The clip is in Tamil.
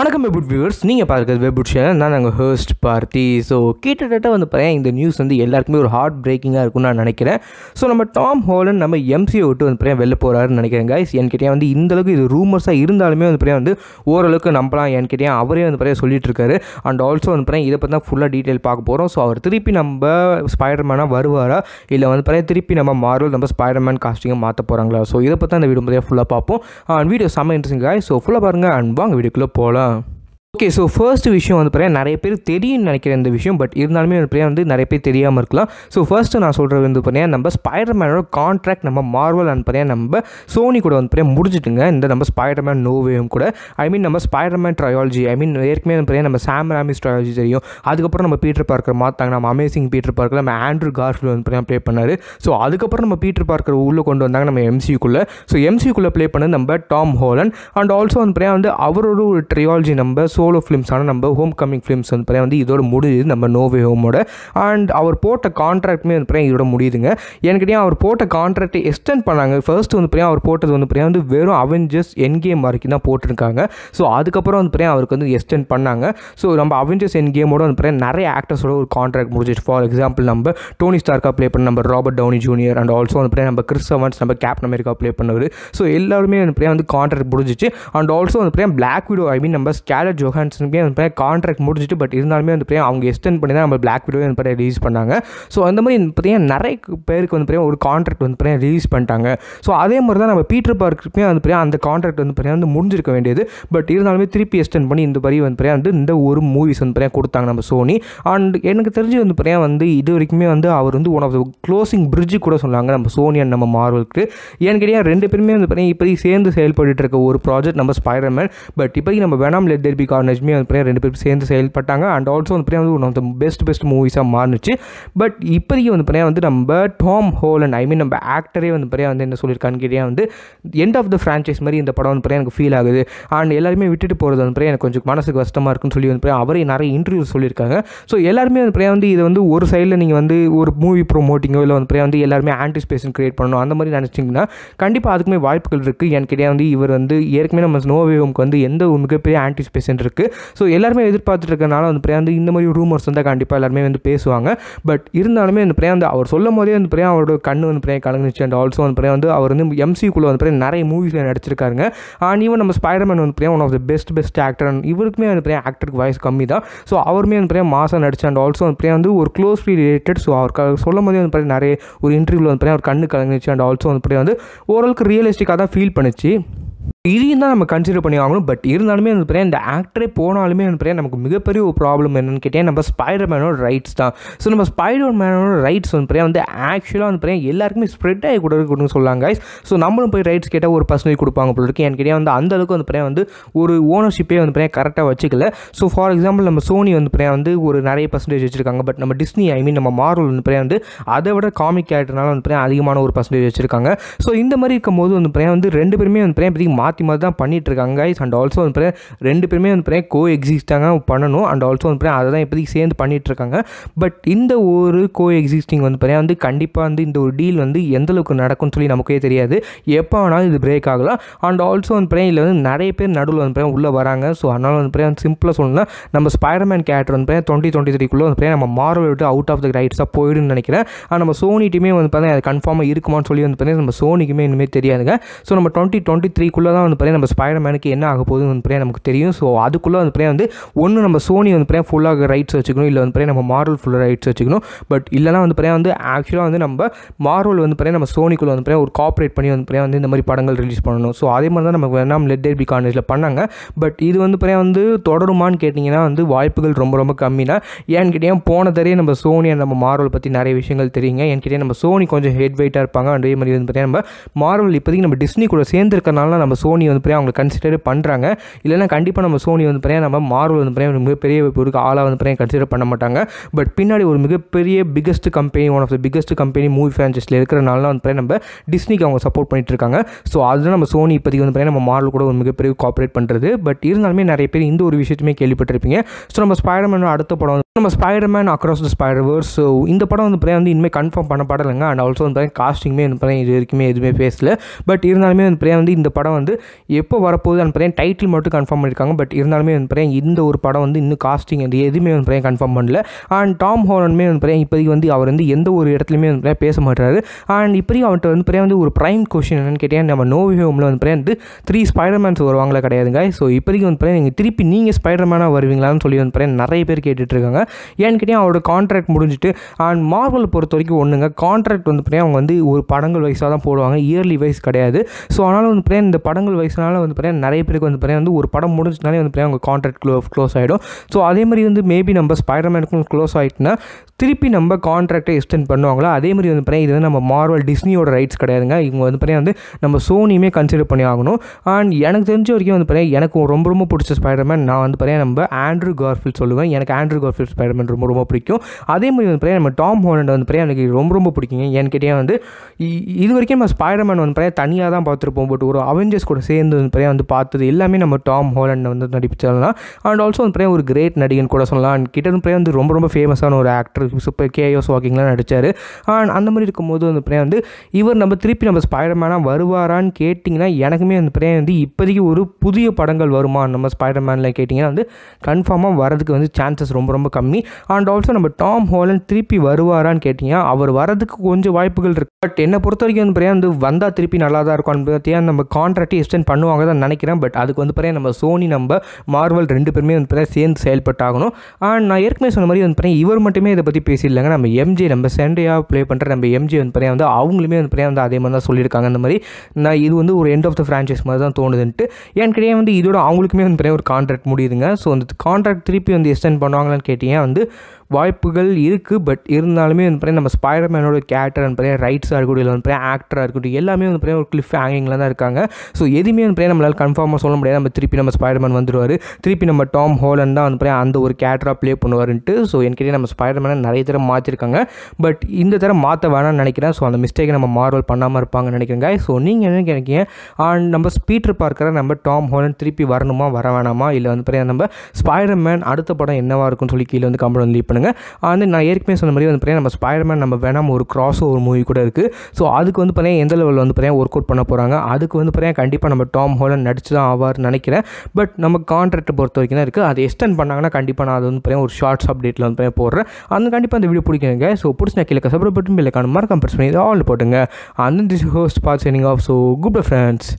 வணக்கம் வெப்வுட் வியூவர்ஸ் நீங்கள் பார்க்குறது வெப்வுட் சேனல் நான் நாங்கள் ஹர்ஸ்ட் பார்த்தி ஸோ கிட்டத்தட்ட வந்து பார்த்தீங்கன்னா இந்த நியூஸ் வந்து எல்லாருக்குமே ஒரு ஹார்ட் பிரேக்கிங்காக இருக்கும்னு நான் நினைக்கிறேன் ஸோ நம்ம டாம் ஹோலன் நம்ம எம்சியை விட்டு வந்து பிறையா வெளில போகிறாருன்னு நினைக்கிறேன் கைஸ் என்கிட்டயே வந்து இந்தளவுக்கு இது ரூமர்ஸாக இருந்தாலுமே வந்து பிறையா வந்து ஓரளவுக்கு நம்பலாம் என்கிட்டயே அவரே வந்து பிறையா சொல்லிட்டு இருக்காரு அண்ட் ஆல்சோ வந்து பார்த்தீங்கன்னா இதை பற்றி தான் ஃபுல்லாக டீட்டெயில் பார்க்க போகிறோம் ஸோ அவர் திருப்பி நம்ம ஸ்பைடர்மேனாக வருவாரா இல்லை வந்து பார்த்தீங்கன்னா திருப்பி நம்ம மார்வல் நம்ம ஸ்பைடர்மேன் காஸ்டிங்கை மாற்ற போகிறாங்களா ஸோ இதை பற்றி தான் இந்த வீடு முறையாக ஃபுல்லாக பார்ப்போம் அண்ட் வீடியோ செம்ம இன்ட்ரெஸ்டிங் காய் ஸோ ஃபுல்லாக பாருங்கள் அண்ட் வாங்க வீடியோக்குள்ளே போகலாம் Yeah. ஓகே ஸோ ஃபர்ஸ்ட் விஷயம் வந்து பார்த்தீங்கன்னா நிறைய பேர் தெரியும்னு நினைக்கிற இந்த விஷயம் பட் இருந்தாலுமே வந்து வந்து நிறைய பேர் தெரியாமல் இருக்கலாம் ஸோ ஃபர்ஸ்ட்டு நான் சொல்கிறது வந்து பார்த்தீங்கன்னா நம்ம ஸ்பைடர்மேனோட கான்ட்ராக்ட் நம்ம மார்வல் அண்ட் நம்ம சோனி கூட வந்து பார்த்தீங்கன்னா முடிச்சுட்டுங்க இந்த நம்ம ஸ்பைடர்மேன் நோவேவும் கூட ஐ மீன் நம்ம ஸ்பைடர்மேன் ட்ரையாலஜி ஐ மீன் ஏற்கனவே வந்து பார்த்தீங்கன்னா நம்ம சாம் ராமிஸ் ட்ரையாலஜி தெரியும் அதுக்கப்புறம் நம்ம பீட்டர் பார்க்கர் மாற்றாங்க நம்ம அமேசிங் பீட்டர் பார்க்கர் நம்ம ஆண்ட்ரூ கார்ஃபில் வந்து பார்த்தீங்கன்னா ப்ளே பண்ணார் ஸோ அதுக்கப்புறம் நம்ம பீட்டர் பார்க்கர் உள்ளே கொண்டு வந்தாங்க நம்ம எம்சிக்குள்ளே ஸோ எம்சிக்குள்ளே ப்ளே பண்ணது நம்ம டாம் ஹோலன் அண்ட் ஆல்சோ வந்து பார்த்தீங்கன்னா வந்து அவரோட ஒரு ட்ரையாலஜி நம்ம சோலோ ஃபிலிம்ஸான நம்ம ஹோம் கமிங் ஃபிலிம்ஸ் வந்து பார்த்தீங்கன்னா வந்து இதோட முடியுது நம்ம நோவே ஹோமோட அண்ட் அவர் போட்ட கான்ட்ராக்ட்மே வந்து பார்த்தீங்கன்னா இதோட முடியுதுங்க என்கிட்டயே அவர் போட்ட கான்ட்ராக்டை எக்ஸ்டென்ட் பண்ணாங்க ஃபர்ஸ்ட் வந்து பார்த்தீங்கன்னா அவர் போட்டது வந்து பிரியா வந்து வெறும் அவெஞ்சர்ஸ் என் கேம் வரைக்கும் தான் போட்டிருக்காங்க ஸோ அதுக்கப்புறம் வந்து பிறகு அவருக்கு வந்து எக்ஸ்டென்ட் பண்ணாங்க ஸோ நம்ம அவெஞ்சர்ஸ் என் கேமோட வந்து பார்த்தீங்கன்னா நிறைய ஆக்டர்ஸோட ஒரு கான்ட்ராக்ட் முடிஞ்சிச்சு ஃபார் எக்ஸாம்பிள் நம்ம டோனி ஸ்டார்க்காக ப்ளே பண்ண நம்ம Robert Downey Junior and also வந்து பார்த்தீங்கன்னா நம்ம கிறிஸ் அவன்ஸ் நம்ம கேப்டன் அமெரிக்கா ப்ளே பண்ணவர் ஸோ எல்லாருமே வந்து பார்த்தீங்கன்னா வந்து கான்ட்ராக்ட் முடிஞ்சிச்சு அண்ட் ஆல்சோ வந்து பார்த்தீங்கன்னா பிளாக் விடோ ஐ மீன் நம்ம ஸ்கேலர் ஜோ லுஹான்ஸனுக்கே வந்து கான்ட்ராக்ட் முடிஞ்சிட்டு பட் இருந்தாலுமே வந்து பிரியா அவங்க எக்ஸ்டென்ட் பண்ணி தான் நம்ம பிளாக் விடோவே வந்து ரிலீஸ் பண்ணாங்க ஸோ அந்த மாதிரி பார்த்தீங்கன்னா நிறைய பேருக்கு வந்து பார்த்தீங்கன்னா ஒரு கான்ட்ராக்ட் வந்து பார்த்தீங்கன்னா ரிலீஸ் பண்ணிட்டாங்க ஸோ அதே மாதிரி தான் நம்ம பீட்டர் பார்க்குமே வந்து பார்த்தீங்கன்னா அந்த கான்ட்ராக்ட் வந்து பார்த்தீங்கன்னா வந்து முடிஞ்சிருக்க வேண்டியது பட் இருந்தாலுமே திருப்பி எக்ஸ்டென்ட் பண்ணி இந்த மாதிரி வந்து பிரியா வந்து இந்த ஒரு மூவிஸ் வந்து பார்த்தீங்கன்னா கொடுத்தாங்க நம்ம சோனி அண்ட் எனக்கு தெரிஞ்சு வந்து பார்த்தீங்கன்னா வந்து இது வரைக்குமே வந்து அவர் வந்து one of the closing bridge கூட சொன்னாங்க நம்ம சோனி அண்ட் நம்ம மார்வலுக்கு ஏன்னு கேட்டால் ரெண்டு பேருமே வந்து பார்த்தீங்கன்னா இப்போதைக்கு சேர்ந்து செயல்பட்டு இருக்க ஒரு ப்ராஜெக்ட் நம்ம ஸ்பைடர்மேன் பட் இப்போதைக்கு நம்ம வேணாம் லெட் தேர் பி நஜ்மி அந்த பிரியா ரெண்டு பேரும் சேர்ந்து செயல்பட்டாங்க அண்ட் ஆல்சோ அந்த பிரியா வந்து one of the best best மூவிஸாக மாறிச்சு பட் இப்போதைக்கு வந்து பிரியா வந்து நம்ம டாம் ஹோலன் ஐ மீன் நம்ம ஆக்டரே வந்து பிரியா வந்து என்ன சொல்லியிருக்கான்னு கேட்டியா வந்து எண்ட் ஆஃப் த ஃப்ரான்ச்சைஸ் மாதிரி இந்த படம் வந்து பிரியா எனக்கு ஃபீல் ஆகுது அண்ட் எல்லாருமே விட்டுட்டு போகிறது வந்து பிரியா எனக்கு கொஞ்சம் மனசுக்கு கஷ்டமாக இருக்குன்னு சொல்லி வந்து பிரியா அவரே நிறைய இன்டர்வியூ சொல்லியிருக்காங்க ஸோ எல்லாருமே வந்து பிரியா வந்து இதை வந்து ஒரு சைடில் நீங்கள் வந்து ஒரு மூவி ப்ரொமோட்டிங்கோ இல்லை வந்து பிரியா வந்து எல்லாருமே ஆன்டிஸ்பேஷன் க்ரியேட் பண்ணணும் அந்த மாதிரி நினச்சிங்கன்னா கண்டிப்பாக அதுக்குமே வாய்ப்புகள் இருக்குது என்கிட்ட வந்து இவர் வந்து ஏற்கனவே நம்ம ஸ்னோவேவுக்கு வந்து எந்த ஒரு மிகப்பெரிய ஆன்டிஸ்பேஷன் இருக்குது இருக்கு ஸோ எல்லாருமே எதிர்பார்த்துட்டு இருக்கனால வந்து பிரியாந்து இந்த மாதிரி ரூமர்ஸ் வந்து கண்டிப்பாக எல்லாருமே வந்து பேசுவாங்க பட் இருந்தாலுமே அந்த பிரியாந்து அவர் சொல்லும் போதே அந்த பிரியா அவரோட கண்ணு வந்து பிரியா கலங்குச்சு அண்ட் ஆல்சோ வந்து பிரியா வந்து அவர் வந்து எம்சிக்குள்ளே வந்து பிரியா நிறைய மூவிஸ் நடிச்சிருக்காருங்க அண்ட் ஈவன் நம்ம ஸ்பைடர்மேன் வந்து பிரியா one of the best best actor and இவருக்குமே அந்த பிரியா ஆக்டருக்கு வாய்ஸ் கம்மி தான் ஸோ அவருமே வந்து பிரியா மாசம் நடிச்சு அண்ட் ஆல்சோ அந்த பிரியா வந்து ஒரு க்ளோஸ் ரிலேட்டட் ஸோ அவர் சொல்லும் போதே வந்து பிரியா நிறைய ஒரு இன்டர்வியூவில் வந்து பிரியா அவர் கண்ணு கலங்குச்சு அண்ட் ஆல்சோ வந்து பிரியா வந்து ஓரளவுக்கு ரியலிஸ்டிக்காக தான் ஃபீல் பண்ணிச்சு இதையும் தான் நம்ம கன்சிடர் பண்ணி வாங்கணும் பட் இருந்தாலுமே வந்து பார்த்தீங்கன்னா இந்த ஆக்டரே போனாலுமே வந்து பார்த்தீங்கன்னா நமக்கு மிகப்பெரிய ஒரு ப்ராப்ளம் என்னன்னு கேட்டால் நம்ம ஸ்பைடர் மேனோட ரைட்ஸ் தான் ஸோ நம்ம ஸ்பைடர் மேனோட ரைட்ஸ் வந்து பார்த்தீங்கன்னா வந்து ஆக்சுவலாக வந்து பார்த்தீங்கன்னா எல்லாருக்குமே ஸ்ப்ரெட் ஆகி இருக்கணும்னு சொல்லாங்க கைஸ் ஸோ நம்மளும் போய் ரைட்ஸ் கேட்டால் ஒரு பர்சன்டேஜ் கொடுப்பாங்க போல இருக்கு எனக்கு வந்து அந்த அளவுக்கு வந்து பார்த்தீங்கன்னா வந்து ஒரு ஓனர்ஷிப்பே வந்து பார்த்தீங்கன்னா கரெக்டாக வச்சுக்கல ஸோ ஃபார் எக்ஸாம்பிள் நம்ம சோனி வந்து பார்த்தீங்கன்னா வந்து ஒரு நிறைய பர்சன்டேஜ் வச்சிருக்காங்க பட் நம்ம டிஸ்னி ஐ மீன் நம்ம மார்வல் வந்து பார்த்தீங்கன்னா வந்து அதை விட காமிக் கேரக்டர்னால வந்து பார்த்தீங்கன்னா அதிகமான ஒரு பர்சன்டேஜ் வச்சிருக்காங்க ஸோ இந்த மாதிரி இருக்கும்போது வந்து பார்த்தீங்கன்னா வந்து ரெண்டு பேருமே வந்து பார்த்தீங்கன்னா மாற்றி மாதிரி தான் பண்ணிகிட்ருக்காங்க கைஸ் அண்ட் ஆல்சோ வந்து ரெண்டு பேருமே வந்து பார்த்தீங்கன்னா கோ எக்ஸிஸ்டாங்க பண்ணணும் அண்ட் ஆல்சோ வந்து பார்த்தீங்கன்னா அதை தான் இப்போதைக்கு சேர்ந்து பண்ணிகிட்ருக்காங்க பட் இந்த ஒரு கோ எக்ஸிஸ்டிங் வந்து பார்த்தீங்கன்னா வந்து கண்டிப்பாக வந்து இந்த ஒரு டீல் வந்து எந்தளவுக்கு நடக்கும்னு சொல்லி நமக்கே தெரியாது எப்போ வேணாலும் இது பிரேக் ஆகலாம் அண்ட் ஆல்சோ வந்து பார்த்தீங்கன்னா இதில் வந்து நிறைய பேர் நடுவில் வந்து பார்த்தீங்கன்னா உள்ளே வராங்க ஸோ அதனால் வந்து வந்து சிம்பிளாக சொல்லணும்னா நம்ம ஸ்பைடர்மேன் கேரக்டர் வந்து பார்த்தீங்கன்னா டுவெண்ட்டி டுவெண்ட்டி த்ரீக்குள்ளே வந்து நம்ம மார்வல் விட்டு அவுட் ஆஃப் த ரைட்ஸாக போயிடுன்னு நினைக்கிறேன் ஆனால் நம்ம சோனி டீமே வந்து பார்த்தீங்கன்னா அது கன்ஃபார்மாக இருக்குமான்னு சொல்லி வந்து பார்த்தீங்கன்னா நம்ம சோனிக்குமே இனிமேல் தெரியாதுங்க ஸோ நம்ம டுவெண்ட்டி டுவெண்ட்டி த்ரீக்குள்ளே தான் வந்து பார்த்தீங்கன்னா நம்ம ஸ்பைடர் மேனுக்கு என்ன ஆக போகுதுன்னு வந்து பார்த்தீங்கன்னா நமக்கு தெரியும் ஸோ அதுக்குள்ளே வந்து பார்த்தீங்கன்னா வந்து ஒன்று நம்ம சோனி வந்து பார்த்தீங்கன்னா ஃபுல்லாக ரைட்ஸ் வச்சுக்கணும் இல்லை வந்து பிறகு நம்ம மார்வல் ஃபுல்லாக ரைட்ஸ் வச்சுக்கணும் பட் இல்லைனா வந்து பார்த்தீங்கன்னா வந்து ஆக்சுவலாக வந்து நம்ம மார்வல் வந்து பார்த்தீங்கன்னா நம்ம சோனிக்குள்ளே வந்து பார்த்தீங்கன்னா ஒரு காப்பரேட் பண்ணி வந்து பார்த்தீங்கன்னா வந்து இந்த மாதிரி படங்கள் ரிலீஸ் பண்ணணும் ஸோ அதே மாதிரி தான் நமக்கு வேணாம் லெட் டேபி பி பண்ணாங்க பட் இது வந்து பார்த்தீங்கன்னா வந்து தொடருமான்னு கேட்டிங்கன்னா வந்து வாய்ப்புகள் ரொம்ப ரொம்ப கம்மி தான் ஏன்னு கேட்டிங்கன்னா போன தரையே நம்ம சோனி அண்ட் நம்ம மார்வல் பற்றி நிறைய விஷயங்கள் தெரியுங்க ஏன்னு கேட்டிங்கன்னா நம்ம சோனி கொஞ்சம் ஹெட் வெயிட்டாக இருப்பாங்க அதே மாதிரி வந்து பார்த்தீங்கன்னா நம்ம மார்வல் இப்போதைக்கு நம்ம டிஸ்னி கூட சேர்ந்துருக்கனால நம்ம சோ சோனி வந்து பிரியா அவங்களை கன்சிடர் பண்ணுறாங்க இல்லைனா கண்டிப்பாக நம்ம சோனி வந்து பிரியா நம்ம மார்வல் வந்து பிரியா மிகப்பெரிய ஒரு ஆளாக வந்து பிரியா கன்சிடர் பண்ண மாட்டாங்க பட் பின்னாடி ஒரு மிகப்பெரிய biggest company one of the biggest company movie ஃப்ரான்ச்சைஸில் இருக்கிறனால வந்து பிரியா நம்ம டிஸ்னிக்கு அவங்க சப்போர்ட் பண்ணிட்டு இருக்காங்க ஸோ அதுதான் நம்ம சோனி இப்போதைக்கு வந்து பிரியா நம்ம மார்வல் கூட ஒரு மிகப்பெரிய காப்பரேட் பண்ணுறது பட் இருந்தாலுமே நிறைய பேர் இந்த ஒரு விஷயத்துமே கேள்விப்பட்டிருப்பீங்க ஸோ நம்ம ஸ்பைடர்மேன் அடுத்த படம் வந்து நம்ம spiderman across the spider verse so இந்த படம் வந்து பார்த்தீங்கன்னா வந்து இனிமேல் கன்ஃபார்ம் பண்ண படலங்க அண்ட் ஆல்சோ வந்து பார்த்தீங்கன்னா காஸ்டிங்குமே வந்து பார்த்தீங்கன்னா இது வரைக்குமே எதுவுமே பேசல பட் இருந்தாலுமே வந்து பிரியா வந்து இந்த படம் வந்து எப்போ வரப்போகுது பார்த்தீங்கன்னா டைட்டில் மட்டும் கன்ஃபார்ம் பண்ணியிருக்காங்க பட் இருந்தாலுமே வந்து பார்த்தீங்கன்னா இந்த ஒரு படம் வந்து இன்னும் காஸ்டிங் வந்து எதுவுமே வந்து பார்த்தீங்கன்னா கன்ஃபார்ம் பண்ணல அண்ட் டாம் ஹோரனுமே வந்து பார்த்தீங்கன்னா இப்போதைக்கு வந்து அவர் வந்து எந்த ஒரு இடத்துலையுமே வந்து பேச மாட்டாரு அண்ட் இப்படி அவன்ட்டு வந்து பார்த்தீங்கன்னா வந்து ஒரு ப்ரைம் கொஷின் என்னன்னு கேட்டேன் நம்ம நோவி ஹோமில் வந்து பார்த்தீங்கன்னா வந்து த்ரீ ஸ்பைடர்மேன்ஸ் வருவாங்களா கிடையாதுங்க ஸோ இப்போதைக்கு வந்து பார்த்தீங்கன்னா நீங்கள் திருப்பி நீங்கள் ஸ்பைடர்மேனாக வருவீங்களான்னு சொல்லி வந்து பார்த்தீங்கன்னா நிறைய பேர் கேட்டுட்ருக்காங்க ஏன்னு கேட்டிங்கன்னா அவரோட கான்ட்ராக்ட் முடிஞ்சிட்டு அண்ட் மார்வல் பொறுத்த வரைக்கும் ஒன்றுங்க கான்ட்ராக்ட் வந்து பார்த்தீங்கன்னா அவங்க வந்து ஒரு படங்கள் வைஸாக தான் போடுவாங்க இயர்லி வைஸ் கிடையாது ஸோ அதனால் வந்து பார்த்தீங்கன்னா இந்த படங்கள் நார்மல் வயசுனால வந்து பார்த்தீங்கன்னா நிறைய பேருக்கு வந்து பார்த்தீங்கன்னா வந்து ஒரு படம் முடிஞ்சினாலே வந்து பார்த்தீங்கன்னா அவங்க கான்ட்ராக்ட் க்ளோ க்ளோஸ் ஆகிடும் ஸோ அதே மாதிரி வந்து மேபி நம்ம ஸ்பைடர்மேனுக்கும் க்ளோஸ் ஆகிட்டுனா திருப்பி நம்ம கான்ட்ராக்டை எக்ஸ்டெண்ட் பண்ணுவாங்களோ அதே மாதிரி வந்து பார்த்தீங்கன்னா இது வந்து நம்ம மார்வல் டிஸ்னியோட ரைட்ஸ் கிடையாதுங்க இவங்க வந்து பார்த்தீங்கன்னா வந்து நம்ம சோனியுமே கன்சிடர் பண்ணி ஆகணும் அண்ட் எனக்கு தெரிஞ்ச வரைக்கும் வந்து பார்த்தீங்கன்னா எனக்கு ரொம்ப ரொம்ப பிடிச்ச ஸ்பைடர்மேன் நான் வந்து பார்த்தீங்கன்னா நம்ம ஆண்ட்ரூ கார்ஃபில் சொல்லுவேன் எனக்கு ஆண்ட்ரூ கார்ஃபில் ஸ்பைடர்மேன் ரொம்ப ரொம்ப பிடிக்கும் அதே மாதிரி வந்து பார்த்தீங்கன்னா நம்ம டாம் ஹோலண்ட் வந்து பார்த்தீங்கன்னா எனக்கு ரொம்ப ரொம்ப பிடிக்குங்க என்கிட்டயே வந்து இது வரைக்கும் நம்ம ஸ்பைடர்மேன் வந்து பார்த்தீங்கன்னா தனியாக தான் பார்த்துருப்போம் பட் ஒரு அவெஞ்சர்ஸ் கூட அவரோட சேர்ந்து வந்து பிறையா வந்து பார்த்தது எல்லாமே நம்ம டாம் ஹோலண்ட் வந்து நடிப்பிச்சாலாம் அண்ட் ஆல்சோ வந்து பிறையா ஒரு கிரேட் நடிகன் கூட சொல்லலாம் அண்ட் வந்து பிறையாக வந்து ரொம்ப ரொம்ப ஃபேமஸான ஒரு ஆக்டர் சூப்பர் கேஎஸ் வாக்கிங்லாம் நடித்தார் அண்ட் அந்த மாதிரி இருக்கும்போது வந்து பிறையா வந்து இவர் நம்ம திருப்பி நம்ம ஸ்பைடர்மேனாக வருவாரான்னு கேட்டிங்கன்னா எனக்குமே வந்து பிறையா வந்து இப்போதைக்கு ஒரு புதிய படங்கள் வருமா நம்ம ஸ்பைடர்மேனில் கேட்டிங்கன்னா வந்து கன்ஃபார்மாக வரதுக்கு வந்து சான்சஸ் ரொம்ப ரொம்ப கம்மி அண்ட் ஆல்சோ நம்ம டாம் ஹோலண்ட் திருப்பி வருவாரான்னு கேட்டிங்கன்னா அவர் வரதுக்கு கொஞ்சம் வாய்ப்புகள் இருக்குது பட் என்னை பொறுத்த வரைக்கும் வந்து பிறையா வந்து வந்தால் திருப்பி நல்லா தான் இருக்கும் அண்ட் பார்த்தியா நம்ம கான்ட்ராக்ட் எக்ஸ்டென்ட் பண்ணுவாங்க தான் நினைக்கிறேன் பட் அதுக்கு வந்து பிறகு நம்ம சோனி நம்ம மார்வல் ரெண்டு பேருமே வந்து பிறகு சேர்ந்து செயல்பட்டாகணும் அண்ட் நான் ஏற்கனவே சொன்ன மாதிரி வந்து பார்த்தீங்கன்னா இவர் மட்டுமே இதை பற்றி பேசிடலாங்க நம்ம எம்ஜி நம்ம சண்டையாக ப்ளே பண்ணுற நம்ம எம்ஜி வந்து பிறகு வந்து அவங்களுமே வந்து பிறகு வந்து அதே மாதிரி தான் சொல்லியிருக்காங்க அந்த மாதிரி நான் இது வந்து ஒரு எண்ட் ஆஃப் த ஃப்ரான்ச்சைஸ் மாதிரி தான் தோணுதுன்ட்டு ஏன்னு கிடையாது வந்து இதோட அவங்களுக்குமே வந்து பிறகு ஒரு கான்ட்ராக்ட் முடியுதுங்க ஸோ அந்த கான்ட்ராக்ட் திருப்பி வந்து எக்ஸ்டென்ட் பண்ணுவாங்களான்னு கேட்டீங்க வந்து வாய்ப்புகள் இருக்குது பட் இருந்தாலுமே வந்து பார்த்தீங்கன்னா நம்ம ஸ்பைடர் மேனோட கேரக்டர் வந்து பார்த்தா ரைட்ஸாக இருக்கட்டும் இல்லை வந்து பார்த்தீங்கன்னா ஆக்டராக இருக்கட்டும் எல்லாமே வந்து பார்த்தா ஒரு கிளிஃப் ஹேங்கிங்கில் தான் இருக்காங்க ஸோ எதுவுமே வந்து பார்த்தீங்கன்னா நம்மளால் கன்ஃபார்மாக சொல்ல முடியாது நம்ம திருப்பி நம்ம ஸ்பைடர் மேன் வந்துடுவார் திருப்பி நம்ம டாம் ஹோலன் தான் வந்து அந்த ஒரு கேரக்டராக ப்ளே பண்ணுவாருன்ட்டு ஸோ என்கிட்ட நம்ம ஸ்பைடர் மேனை நிறைய தரம் மாற்றிருக்காங்க பட் இந்த தரம் மாற்ற வேணாம்னு நினைக்கிறேன் ஸோ அந்த மிஸ்டேக்கை நம்ம மார்வல் பண்ணாமல் இருப்பாங்கன்னு நினைக்கிறேங்க ஸோ நீங்கள் என்ன நினைக்கிறீங்க அண்ட் நம்ம ஸ்பீட்ரு பார்க்குற நம்ம டாம் ஹோலன் திருப்பி வரணுமா வர வேணாமா இல்லை வந்து பார்த்தீங்கன்னா நம்ம ஸ்பைடர் மேன் அடுத்த படம் என்னவாக இருக்கும்னு சொல்லி கீழே வந்து கம்பெனி வந்து இப்போ பண்ணுங்க வந்து நான் ஏற்கனவே சொன்ன மாதிரி வந்து பார்த்தீங்கன்னா நம்ம ஸ்பைடர்மேன் நம்ம வேணாம் ஒரு கிராஸ் ஒரு மூவி கூட இருக்குது ஸோ அதுக்கு வந்து பார்த்தீங்கன்னா எந்த லெவலில் வந்து பார்த்தீங்கன்னா ஒர்க் அவுட் பண்ண போகிறாங்க அதுக்கு வந்து பார்த்தீங்கன்னா கண்டிப்பாக நம்ம டாம் ஹோலன் நடிச்சு தான் ஆவார் நினைக்கிறேன் பட் நம்ம கான்ட்ராக்ட் பொறுத்த வரைக்கும் தான் இருக்குது அதை எக்ஸ்டென்ட் பண்ணாங்கன்னா கண்டிப்பாக நான் அது வந்து பார்த்தீங்கன்னா ஒரு ஷார்ட்ஸ் அப்டேட்ல வந்து போடுறேன் அந்த கண்டிப்பாக அந்த வீடியோ பிடிக்குங்க ஸோ பிடிச்சினா கீழே சப்ரப்பட்டும் இல்லை காணும் மறக்காம பிரச்சனை இது ஆல் போட்டுங்க அந்த திஸ் ஹோஸ்ட் பார்த்து ஆஃப் ஸோ குட் ஃப்ரெண்ட்ஸ்